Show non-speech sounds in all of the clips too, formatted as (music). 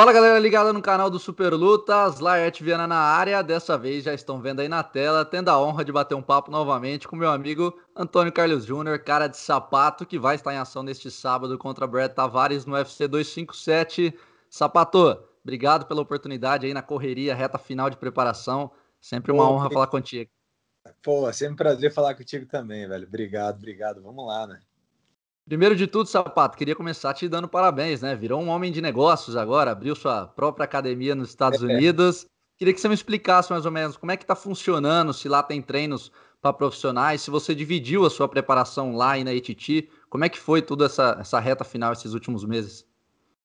Fala galera ligada no canal do Super Lutas, Laerte Viana na área. Dessa vez já estão vendo aí na tela, tendo a honra de bater um papo novamente com meu amigo Antônio Carlos Júnior, cara de sapato, que vai estar em ação neste sábado contra Brett Tavares no UFC 257. Sapato, obrigado pela oportunidade aí na correria, reta final de preparação. Sempre uma Pô, honra que... falar contigo. Pô, é sempre um prazer falar contigo também, velho. Obrigado, obrigado. Vamos lá, né? Primeiro de tudo, Sapato, queria começar te dando parabéns, né? Virou um homem de negócios agora, abriu sua própria academia nos Estados é. Unidos. Queria que você me explicasse mais ou menos como é que está funcionando, se lá tem treinos para profissionais, se você dividiu a sua preparação lá e na Ititi, como é que foi toda essa, essa reta final esses últimos meses?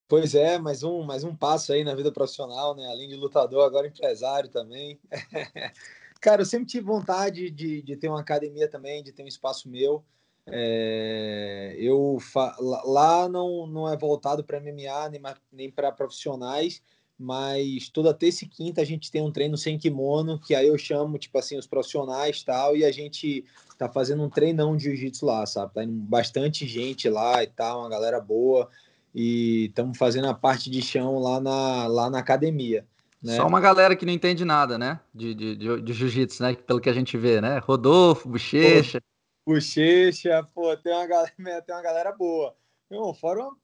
Pois é, mais um, mais um passo aí na vida profissional, né? Além de lutador, agora empresário também. (laughs) Cara, eu sempre tive vontade de, de ter uma academia também, de ter um espaço meu. É, eu lá não, não é voltado para MMA nem, nem para profissionais, mas toda terça e quinta a gente tem um treino sem kimono, que aí eu chamo, tipo assim, os profissionais tal, e a gente tá fazendo um treinão de jiu-jitsu lá, sabe? Tá indo bastante gente lá e tal, uma galera boa, e estamos fazendo a parte de chão lá na, lá na academia. Né? Só uma galera que não entende nada, né? De, de, de, de jiu-jitsu, né? Pelo que a gente vê, né? Rodolfo, Bochecha. Bochecha, pô, tem uma galera, (laughs) tem uma galera boa. Meu irmão, fora uma,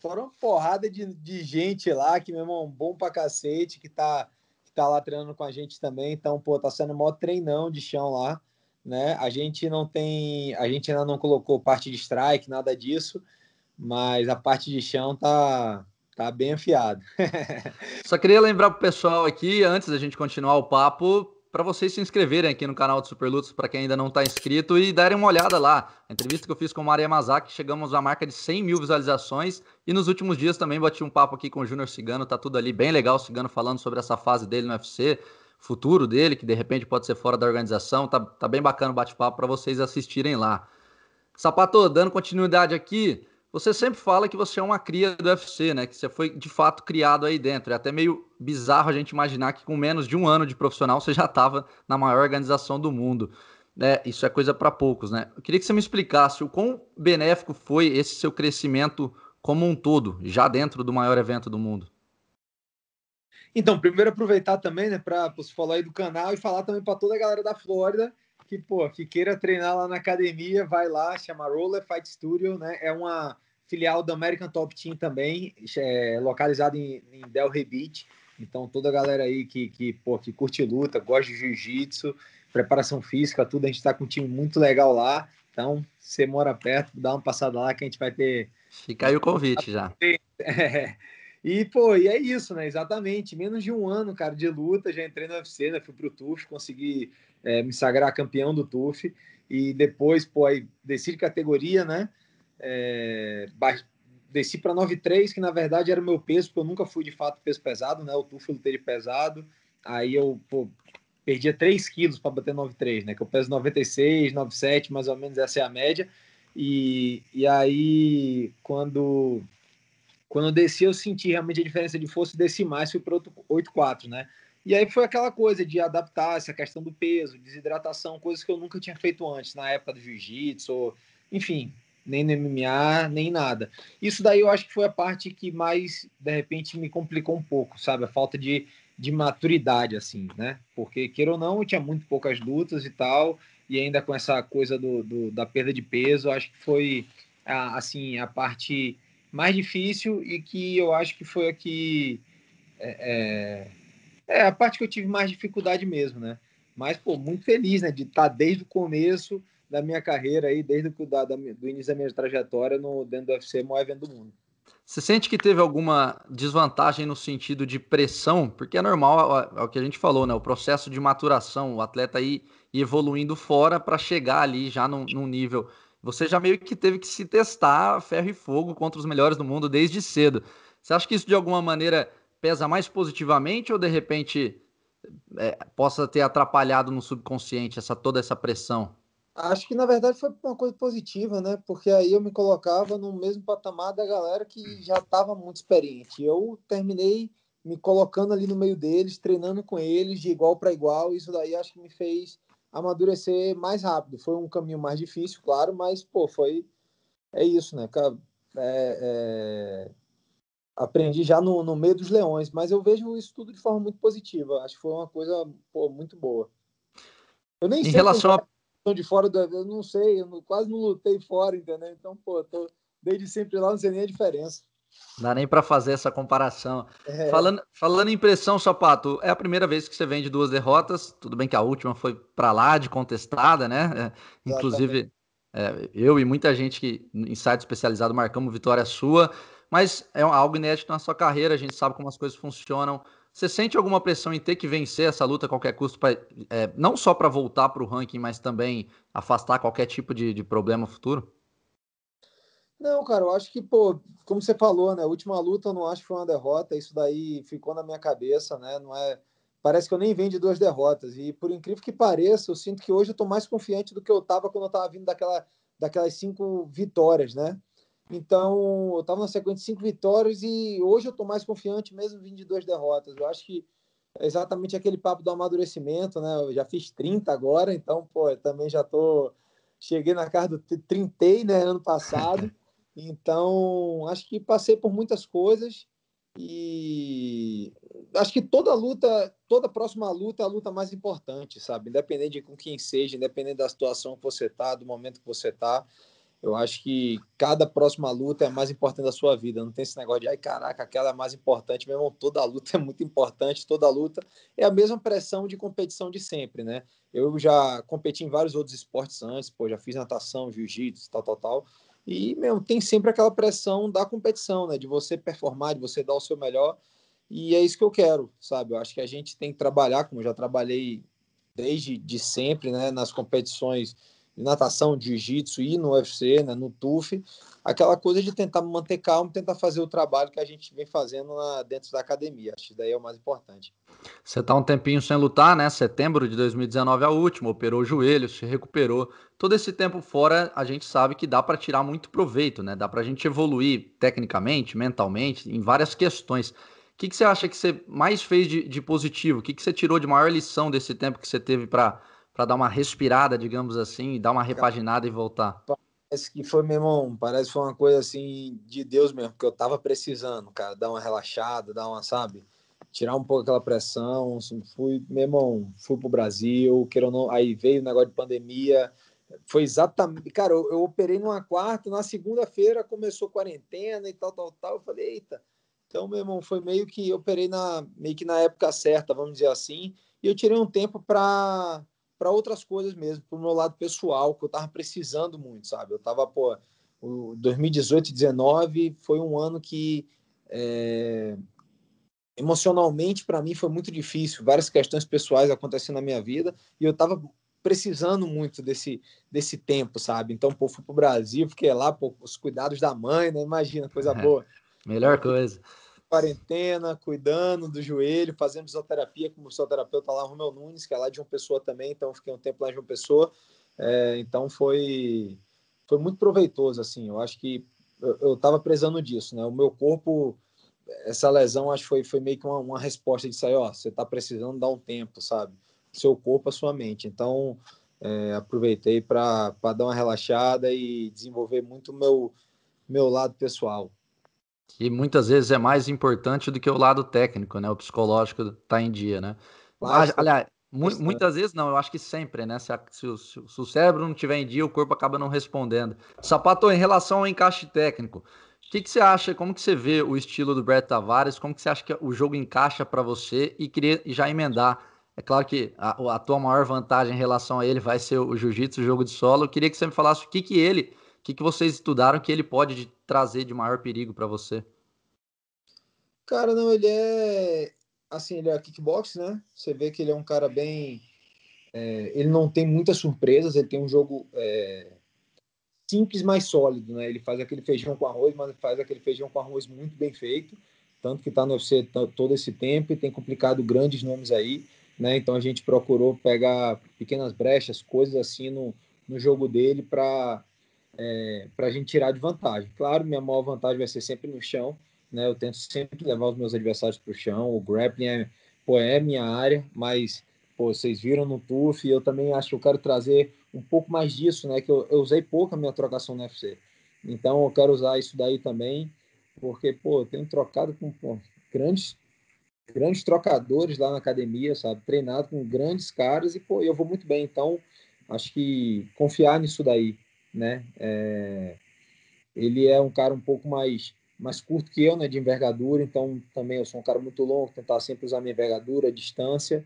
fora uma porrada de, de gente lá, que, meu irmão, bom pra cacete, que tá, que tá lá treinando com a gente também. Então, pô, tá sendo o maior treinão de chão lá, né? A gente não tem, a gente ainda não colocou parte de strike, nada disso, mas a parte de chão tá, tá bem afiado. (laughs) Só queria lembrar pro pessoal aqui, antes da gente continuar o papo, para vocês se inscreverem aqui no canal do Superlutos, para quem ainda não está inscrito, e darem uma olhada lá. A entrevista que eu fiz com Maria Mazaki, chegamos à marca de 100 mil visualizações, e nos últimos dias também bati um papo aqui com o Júnior Cigano, tá tudo ali bem legal, o Cigano falando sobre essa fase dele no UFC, futuro dele, que de repente pode ser fora da organização, tá, tá bem bacana o bate-papo para vocês assistirem lá. Sapato, dando continuidade aqui, você sempre fala que você é uma cria do UFC, né? Que você foi de fato criado aí dentro. É até meio bizarro a gente imaginar que com menos de um ano de profissional você já estava na maior organização do mundo. É, isso é coisa para poucos, né? Eu queria que você me explicasse o quão benéfico foi esse seu crescimento como um todo, já dentro do maior evento do mundo. Então, primeiro aproveitar também, né, para você falar aí do canal e falar também para toda a galera da Flórida que, pô, que queira treinar lá na academia, vai lá, chama Roller Fight Studio, né? É uma filial da American Top Team também, é, localizada em, em Delray Beach. Então, toda a galera aí que, que, pô, que curte luta, gosta de jiu-jitsu, preparação física, tudo, a gente está com um time muito legal lá. Então, você mora perto, dá uma passada lá que a gente vai ter. Fica aí o convite já. (laughs) É, e, pô, e é isso, né? Exatamente. Menos de um ano, cara, de luta, já entrei no UFC, né? Fui pro TUF, consegui é, me sagrar campeão do TUF. E depois, pô, aí desci de categoria, né? É, desci para 9,3, que na verdade era o meu peso, porque eu nunca fui de fato peso pesado, né? O TUF eu lutei de pesado. Aí eu, pô, perdia 3 quilos para bater 9,3, né? Que eu peso 96, 97, mais ou menos essa é a média. E, e aí, quando quando eu desci, eu senti realmente a diferença de força, desci mais, fui para 8,4, né? E aí foi aquela coisa de adaptar essa questão do peso, desidratação, coisas que eu nunca tinha feito antes, na época do jiu-jitsu, enfim, nem no MMA, nem nada. Isso daí eu acho que foi a parte que mais, de repente, me complicou um pouco, sabe? A falta de, de maturidade, assim, né? Porque, queira ou não, eu tinha muito poucas lutas e tal, e ainda com essa coisa do, do da perda de peso, acho que foi, assim, a parte mais difícil e que eu acho que foi aqui é, é, é, a parte que eu tive mais dificuldade mesmo, né? Mas, pô, muito feliz, né? De estar tá desde o começo da minha carreira aí, desde o da, da, do início da minha trajetória no, dentro do UFC, maior evento do mundo. Você sente que teve alguma desvantagem no sentido de pressão? Porque é normal, é, é o que a gente falou, né? O processo de maturação, o atleta aí evoluindo fora para chegar ali já num, num nível você já meio que teve que se testar ferro e fogo contra os melhores do mundo desde cedo. Você acha que isso de alguma maneira pesa mais positivamente ou de repente é, possa ter atrapalhado no subconsciente essa toda essa pressão? Acho que na verdade foi uma coisa positiva, né? Porque aí eu me colocava no mesmo patamar da galera que já estava muito experiente. Eu terminei me colocando ali no meio deles, treinando com eles de igual para igual. Isso daí acho que me fez amadurecer mais rápido. Foi um caminho mais difícil, claro, mas, pô, foi. É isso, né? É, é... Aprendi já no, no meio dos leões, mas eu vejo isso tudo de forma muito positiva. Acho que foi uma coisa pô, muito boa. Eu nem em sei relação a... Tá de fora do eu não sei, eu não, quase não lutei fora, entendeu? Então, pô, tô desde sempre lá, não sei nem a diferença. Não dá nem para fazer essa comparação. É. Falando, falando em pressão, Sapato, é a primeira vez que você vem de duas derrotas. Tudo bem que a última foi para lá de contestada, né? É, inclusive, é, eu e muita gente que em site especializado marcamos vitória sua, mas é algo inédito na sua carreira. A gente sabe como as coisas funcionam. Você sente alguma pressão em ter que vencer essa luta a qualquer custo, pra, é, não só para voltar para o ranking, mas também afastar qualquer tipo de, de problema futuro? Não, cara, eu acho que, pô, como você falou, né? A última luta eu não acho que foi uma derrota, isso daí ficou na minha cabeça, né? Não é. Parece que eu nem venho de duas derrotas. E por incrível que pareça, eu sinto que hoje eu tô mais confiante do que eu tava quando eu tava vindo daquela, daquelas cinco vitórias, né? Então, eu tava na sequência de cinco vitórias e hoje eu tô mais confiante mesmo vindo de duas derrotas. Eu acho que é exatamente aquele papo do amadurecimento, né? Eu já fiz 30 agora, então, pô, eu também já tô. Cheguei na casa do. Trintei, né? Ano passado. (laughs) Então, acho que passei por muitas coisas e acho que toda luta, toda próxima luta é a luta mais importante, sabe? Independente de com quem seja, independente da situação que você tá, do momento que você tá, eu acho que cada próxima luta é mais importante da sua vida. Não tem esse negócio de, ai caraca, aquela é mais importante. Meu irmão, toda luta (laughs) é muito importante, toda luta é a mesma pressão de competição de sempre, né? Eu já competi em vários outros esportes antes, pô, já fiz natação, jiu-jitsu, tal, tal, tal. E, meu, tem sempre aquela pressão da competição, né? De você performar, de você dar o seu melhor. E é isso que eu quero, sabe? Eu acho que a gente tem que trabalhar, como eu já trabalhei desde de sempre, né? Nas competições de natação, de jiu-jitsu e no UFC, né, no TUF, aquela coisa de tentar manter calmo, tentar fazer o trabalho que a gente vem fazendo na, dentro da academia. Acho que daí é o mais importante. Você está um tempinho sem lutar, né? Setembro de 2019 é a última operou o joelho, se recuperou. Todo esse tempo fora, a gente sabe que dá para tirar muito proveito, né? Dá para a gente evoluir tecnicamente, mentalmente, em várias questões. O que, que você acha que você mais fez de, de positivo? O que, que você tirou de maior lição desse tempo que você teve para para dar uma respirada, digamos assim, dar uma repaginada e voltar? Parece que foi, meu irmão, parece que foi uma coisa assim de Deus mesmo, que eu tava precisando, cara, dar uma relaxada, dar uma, sabe? Tirar um pouco aquela pressão, assim, fui, meu irmão, fui pro Brasil, queira não, aí veio o negócio de pandemia, foi exatamente, cara, eu, eu operei numa quarta, na segunda-feira começou quarentena e tal, tal, tal, eu falei, eita, então, meu irmão, foi meio que eu operei na, meio que na época certa, vamos dizer assim, e eu tirei um tempo para para outras coisas mesmo, para o meu lado pessoal, que eu estava precisando muito, sabe? Eu estava, pô, o 2018 e 19 foi um ano que é, emocionalmente para mim foi muito difícil, várias questões pessoais acontecendo na minha vida e eu estava precisando muito desse desse tempo, sabe? Então, pô, fui pro Brasil, fiquei lá, pô, os cuidados da mãe, né? Imagina, coisa é, boa. Melhor coisa quarentena, cuidando do joelho, fazendo fisioterapia com o fisioterapeuta lá, Romeu Nunes, que é lá de uma pessoa também, então fiquei um tempo lá de uma pessoa. É, então foi, foi muito proveitoso, assim. Eu acho que eu estava precisando disso, né? O meu corpo, essa lesão, acho que foi, foi meio que uma, uma resposta de sair, ó, você está precisando dar um tempo, sabe? Seu corpo, a sua mente. Então, é, aproveitei para dar uma relaxada e desenvolver muito o meu, meu lado pessoal que muitas vezes é mais importante do que o lado técnico, né? O psicológico tá em dia, né? Claro, Aliás, né? muitas vezes não, eu acho que sempre, né? Se, a, se, o, se, o, cérebro não tiver em dia, o corpo acaba não respondendo. Sapato, em relação ao encaixe técnico, o que, que você acha? Como que você vê o estilo do Brett Tavares? Como que você acha que o jogo encaixa para você? E queria já emendar. É claro que a, a tua maior vantagem em relação a ele vai ser o jiu-jitsu, o jogo de solo. Eu queria que você me falasse o que, que ele o que, que vocês estudaram que ele pode trazer de maior perigo para você? Cara, não, ele é. Assim, ele é kickbox, né? Você vê que ele é um cara bem. É, ele não tem muitas surpresas, ele tem um jogo é, simples, mas sólido, né? Ele faz aquele feijão com arroz, mas faz aquele feijão com arroz muito bem feito. Tanto que está no UFC todo esse tempo e tem complicado grandes nomes aí, né? Então a gente procurou pegar pequenas brechas, coisas assim no, no jogo dele para é, para a gente tirar de vantagem. Claro, minha maior vantagem vai ser sempre no chão, né? Eu tento sempre levar os meus adversários para o chão. O grappling é, pô, é minha área, mas pô, vocês viram no TUF, eu também acho que eu quero trazer um pouco mais disso, né? Que eu, eu usei pouco a minha trocação no UFC. Então eu quero usar isso daí também, porque, pô, eu tenho trocado com pô, grandes grandes trocadores lá na academia, sabe? Treinado com grandes caras e, pô, eu vou muito bem. Então, acho que confiar nisso daí, né? É, ele é um cara um pouco mais mais curto que eu, né, de envergadura, então também eu sou um cara muito longo, tentar sempre usar minha envergadura, a distância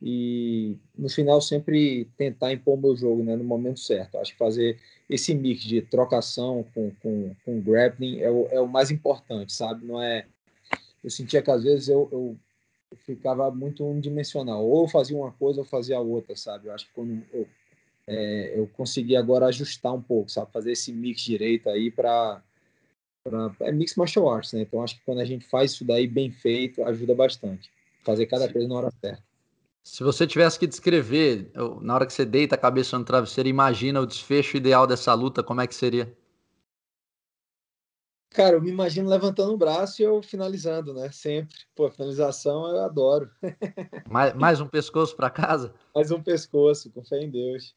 e no final sempre tentar impor meu jogo, né, no momento certo. Acho que fazer esse mix de trocação com, com, com grappling é o, é o mais importante, sabe? Não é eu sentia que às vezes eu, eu ficava muito unidimensional. Ou fazia uma coisa ou fazia outra, sabe? Eu acho que quando eu é, eu consegui agora ajustar um pouco, sabe? Fazer esse mix direito aí para. Pra, é mix martial arts, né? Então acho que quando a gente faz isso daí bem feito, ajuda bastante. Fazer cada Sim. coisa na hora certa. Se você tivesse que descrever, na hora que você deita a cabeça no travesseiro, imagina o desfecho ideal dessa luta, como é que seria? Cara, eu me imagino levantando o braço e eu finalizando, né? Sempre. Pô, finalização eu adoro. (laughs) mais, mais um pescoço para casa? Mais um pescoço, com fé em Deus.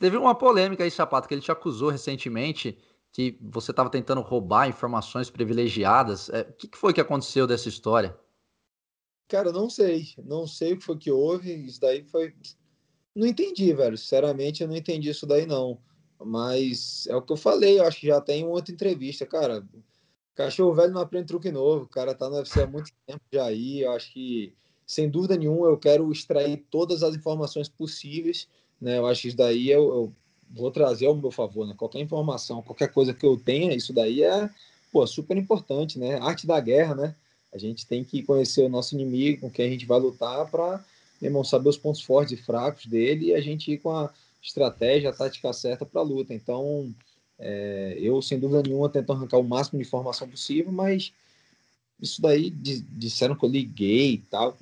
Teve uma polêmica aí, Sapato, que ele te acusou recentemente que você estava tentando roubar informações privilegiadas. É, o que, que foi que aconteceu dessa história? Cara, não sei. Não sei o que foi que houve. Isso daí foi. Não entendi, velho. Sinceramente, eu não entendi isso daí, não. Mas é o que eu falei, eu acho que já tem outra entrevista, cara. Cachorro velho não aprende truque novo. O cara tá no UFC há muito tempo já aí. Eu acho que, sem dúvida nenhuma, eu quero extrair todas as informações possíveis né? Eu acho que isso daí eu, eu vou trazer ao meu favor. Né? Qualquer informação, qualquer coisa que eu tenha, isso daí é pô, super importante. Né? Arte da guerra, né? A gente tem que conhecer o nosso inimigo, com quem a gente vai lutar, para saber os pontos fortes e fracos dele e a gente ir com a estratégia, a tática certa para a luta. Então, é, eu, sem dúvida nenhuma, tento arrancar o máximo de informação possível, mas isso daí disseram que eu liguei e tal.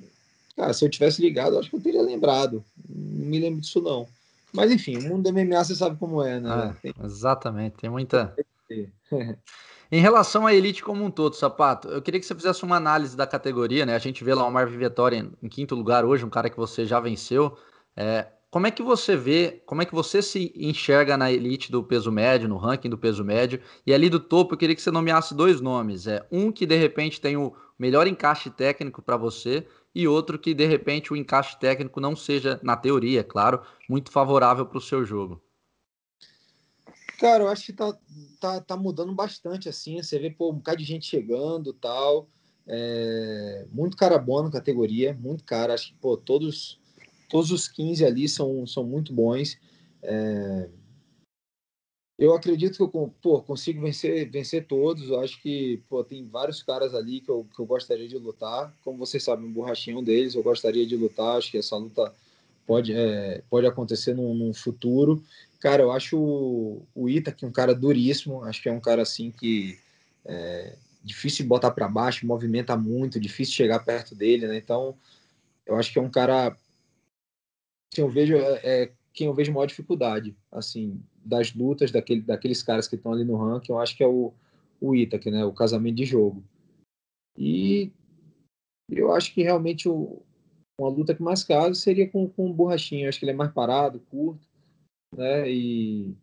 Cara, se eu tivesse ligado, acho que eu teria lembrado. Não me lembro disso, não. Mas enfim, o mundo da MMA você sabe como é, né? É, Exatamente, tem muita. (laughs) (laughs) em relação à elite como um todo, Sapato, eu queria que você fizesse uma análise da categoria, né? A gente vê lá o Marvin Vettori em, em quinto lugar hoje, um cara que você já venceu. É, como é que você vê, como é que você se enxerga na elite do peso médio, no ranking do peso médio? E ali do topo, eu queria que você nomeasse dois nomes. É, um que de repente tem o, melhor encaixe técnico para você e outro que de repente o encaixe técnico não seja, na teoria, é claro, muito favorável para o seu jogo? Cara, eu acho que tá, tá, tá mudando bastante, assim. Você vê, pô, um bocado de gente chegando tal. É, muito cara bom na categoria, muito cara. Acho que, pô, todos, todos os 15 ali são, são muito bons. É, eu acredito que eu pô, consigo vencer, vencer todos. Eu acho que pô, tem vários caras ali que eu, que eu gostaria de lutar. Como vocês sabem, o borrachinho é um deles. Eu gostaria de lutar. Acho que essa luta pode, é, pode acontecer num, futuro. Cara, eu acho o, o Ita que um cara duríssimo. Acho que é um cara assim que é difícil botar para baixo, movimenta muito, difícil chegar perto dele, né? Então, eu acho que é um cara que eu vejo é, é, quem eu vejo maior dificuldade, assim, das lutas daquele, daqueles caras que estão ali no ranking, eu acho que é o, o Itaque, né? O casamento de jogo. E eu acho que realmente o, uma luta que mais caso seria com, com o Borrachinho. Eu acho que ele é mais parado, curto, né? E,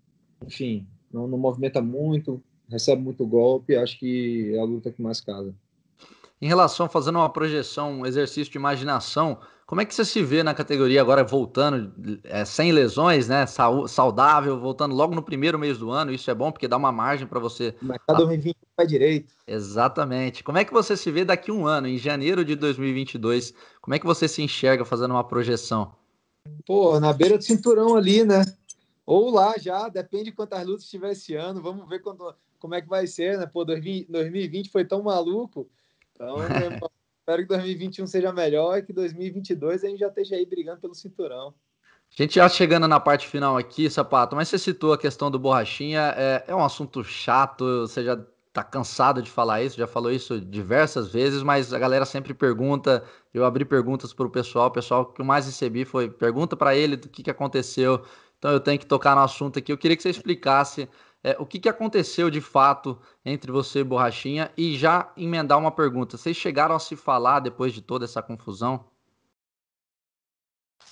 enfim, não, não movimenta muito, recebe muito golpe. Acho que é a luta que mais casa. Em relação, fazendo uma projeção, um exercício de imaginação, como é que você se vê na categoria agora voltando é, sem lesões, né? Saudável, voltando logo no primeiro mês do ano. Isso é bom porque dá uma margem para você. Mas 2020 vai direito. Exatamente. Como é que você se vê daqui um ano, em janeiro de 2022? Como é que você se enxerga fazendo uma projeção? Pô, na beira do cinturão ali, né? Ou lá já, depende de quantas lutas tiver esse ano. Vamos ver quando, como é que vai ser, né? Pô, 2020 foi tão maluco. Então, (laughs) Espero que 2021 seja melhor e que 2022 a gente já esteja aí brigando pelo cinturão. A gente já chegando na parte final aqui, Sapato, mas você citou a questão do Borrachinha, é, é um assunto chato, você já tá cansado de falar isso, já falou isso diversas vezes, mas a galera sempre pergunta, eu abri perguntas para o pessoal, o pessoal que eu mais recebi foi pergunta para ele do que, que aconteceu, então eu tenho que tocar no assunto aqui, eu queria que você explicasse é, o que, que aconteceu de fato entre você e Borrachinha? E já emendar uma pergunta: vocês chegaram a se falar depois de toda essa confusão?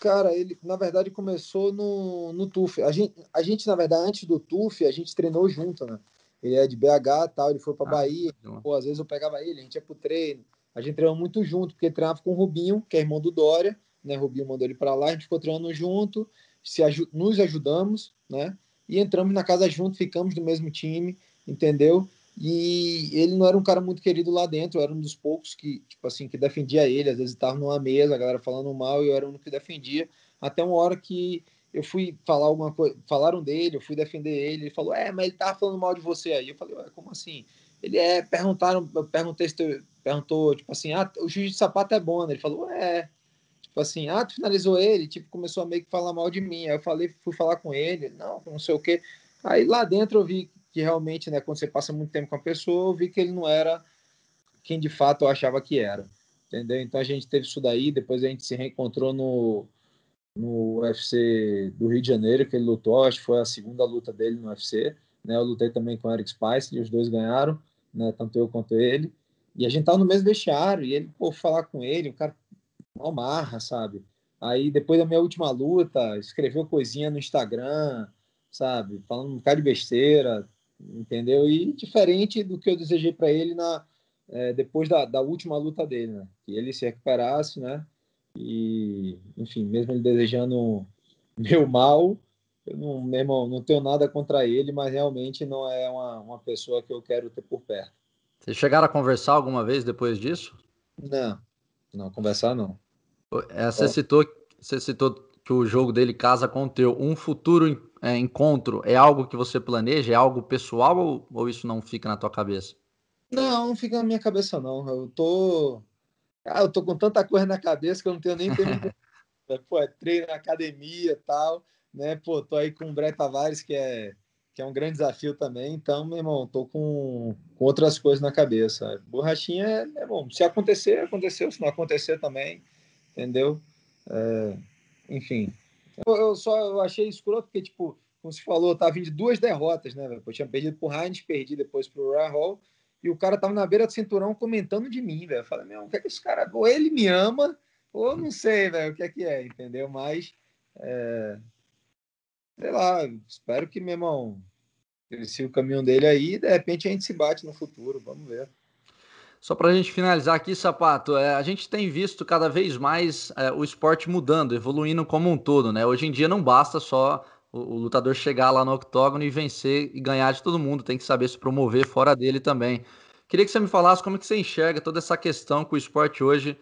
Cara, ele na verdade começou no, no TUF. A gente, a gente, na verdade, antes do TUF, a gente treinou junto, né? Ele é de BH tal, ele foi para ah, Bahia. Pô, às vezes eu pegava ele, a gente ia pro treino. A gente treinou muito junto, porque treinava com o Rubinho, que é irmão do Dória, né? Rubinho mandou ele para lá, a gente ficou treinando junto, se aj nos ajudamos, né? e entramos na casa junto, ficamos do mesmo time, entendeu? E ele não era um cara muito querido lá dentro, eu era um dos poucos que, tipo assim, que defendia ele, às vezes estava numa mesa, a galera falando mal, e eu era o um único que defendia, até uma hora que eu fui falar alguma coisa, falaram dele, eu fui defender ele, ele falou, é, mas ele tava falando mal de você aí, eu falei, ué, como assim? Ele é, perguntaram, eu perguntei se perguntou, tipo assim, ah, o juiz de sapato é bom, né? Ele falou, é, Tipo assim, ah, tu finalizou ele, tipo, começou a meio que falar mal de mim. Aí eu falei, fui falar com ele, não, não sei o quê. Aí lá dentro eu vi que realmente, né, quando você passa muito tempo com a pessoa, eu vi que ele não era quem de fato eu achava que era. Entendeu? Então a gente teve isso daí, depois a gente se reencontrou no, no UFC do Rio de Janeiro, que ele lutou, acho que foi a segunda luta dele no UFC. Né? Eu lutei também com o Eric Spice, e os dois ganharam, né? tanto eu quanto ele. E a gente tava no mesmo vestiário, e ele, pô, falar com ele, o cara uma marra, sabe? Aí depois da minha última luta, escreveu coisinha no Instagram, sabe? Falando um bocado de besteira, entendeu? E diferente do que eu desejei para ele na é, depois da, da última luta dele, né? Que ele se recuperasse, né? E, enfim, mesmo ele desejando (laughs) meu mal, eu não, meu irmão, não tenho nada contra ele, mas realmente não é uma, uma pessoa que eu quero ter por perto. Vocês chegaram a conversar alguma vez depois disso? Não, não, conversar não. Você, é. é. citou, você citou que o jogo dele casa com o teu. Um futuro é, encontro é algo que você planeja? É algo pessoal ou, ou, isso não fica na tua cabeça? Não, não fica na minha cabeça, não. Eu tô. Ah, eu tô com tanta coisa na cabeça que eu não tenho nem tempo. (laughs) Pô, é treino na academia e tal. Né? Pô, tô aí com o Bré Tavares, que é, que é um grande desafio também. Então, meu irmão, tô com, com outras coisas na cabeça. Borrachinha é, é bom. Se acontecer, aconteceu. Se não acontecer também entendeu? É, enfim, eu, só eu achei escroto porque, tipo, como se falou, tava vindo de duas derrotas, né? Velho? Eu tinha perdido pro Heinz, perdi depois pro Ryan Hall, e o cara tava na beira do cinturão comentando de mim, velho. Eu falei, meu, o que é que esse cara, ou ele me ama, ou não sei, velho, o que é que é, entendeu? Mas, é... sei lá, espero que, meu irmão, ele o caminho dele aí, é de repente a gente se bate no futuro, vamos ver. Só para a gente finalizar aqui, Sapato, é, a gente tem visto cada vez mais é, o esporte mudando, evoluindo como um todo, né? Hoje em dia não basta só o, o, lutador chegar lá no octógono e vencer e ganhar de todo mundo, tem que saber se promover fora dele também. Queria que você me falasse como que você enxerga toda essa questão que o esporte hoje,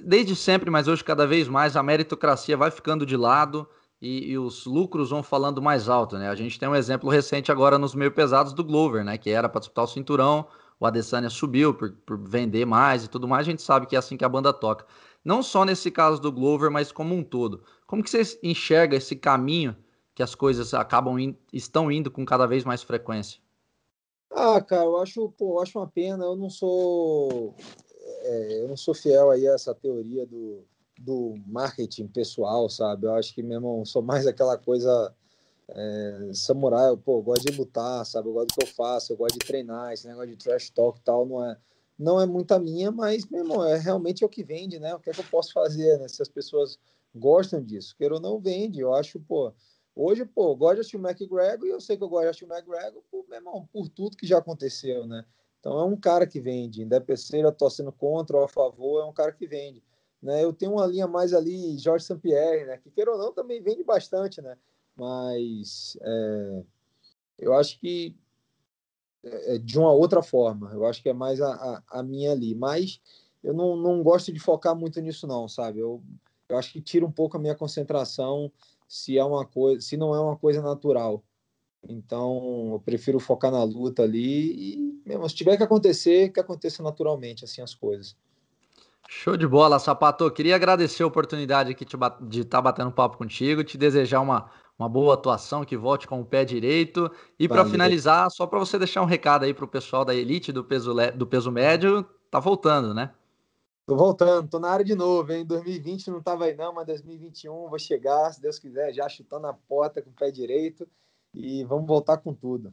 desde sempre, mas hoje cada vez mais, a meritocracia vai ficando de lado e, e os lucros vão falando mais alto, né? A gente tem um exemplo recente agora nos meio pesados do Glover, né? Que era para disputar o cinturão, o Adesanya subiu por, por vender mais e tudo mais, a gente sabe que é assim que a banda toca. Não só nesse caso do Glover, mas como um todo. Como que você enxerga esse caminho que as coisas acabam in, estão indo com cada vez mais frequência? Ah, cara, eu acho, pô, eu acho uma pena. Eu não sou, é, eu não sou fiel aí a essa teoria do, do marketing pessoal, sabe? Eu acho que, meu irmão, sou mais aquela coisa é, samurai, eu, pô, eu gosto de lutar, sabe? Eu gosto do que eu faço, eu gosto de treinar, esse negócio de trash talk e tal, não é, não é muito a minha, mas, meu irmão, é realmente é o que vende, né? O que é que eu posso fazer, né? Se as pessoas gostam disso, queiro ou não, vende. Eu acho, pô, hoje, pô, eu gosto de assistir o McGregor e eu sei que eu gosto de assistir o McGregor, pô, meu irmão, por tudo que já aconteceu, né? Então é um cara que vende, independente se ele sendo contra ou a favor, é um cara que vende. Né? Eu tenho uma linha mais ali, Jorge Sampierre, né? Que queira ou não, também vende bastante, né? mas é, eu acho que é, é de uma outra forma. Eu acho que é mais a, a, a, minha ali. Mas eu não, não gosto de focar muito nisso, não, sabe? Eu, eu acho que tira um pouco a minha concentração se é uma coisa, se não é uma coisa natural. Então, eu prefiro focar na luta ali e, mesmo, se tiver que acontecer, que aconteça naturalmente, assim, as coisas. Show de bola, Sapato. Queria agradecer a oportunidade aqui de estar tá batendo papo contigo, te desejar uma, uma boa atuação, que volte com o pé direito. E para finalizar, só para você deixar um recado aí para o pessoal da elite do peso, do peso médio, tá voltando, né? Tô voltando, tô na área de novo, hein? 2020 não tava aí não, mas 2021 vou chegar, se Deus quiser, já chutando a porta com o pé direito e vamos voltar com tudo.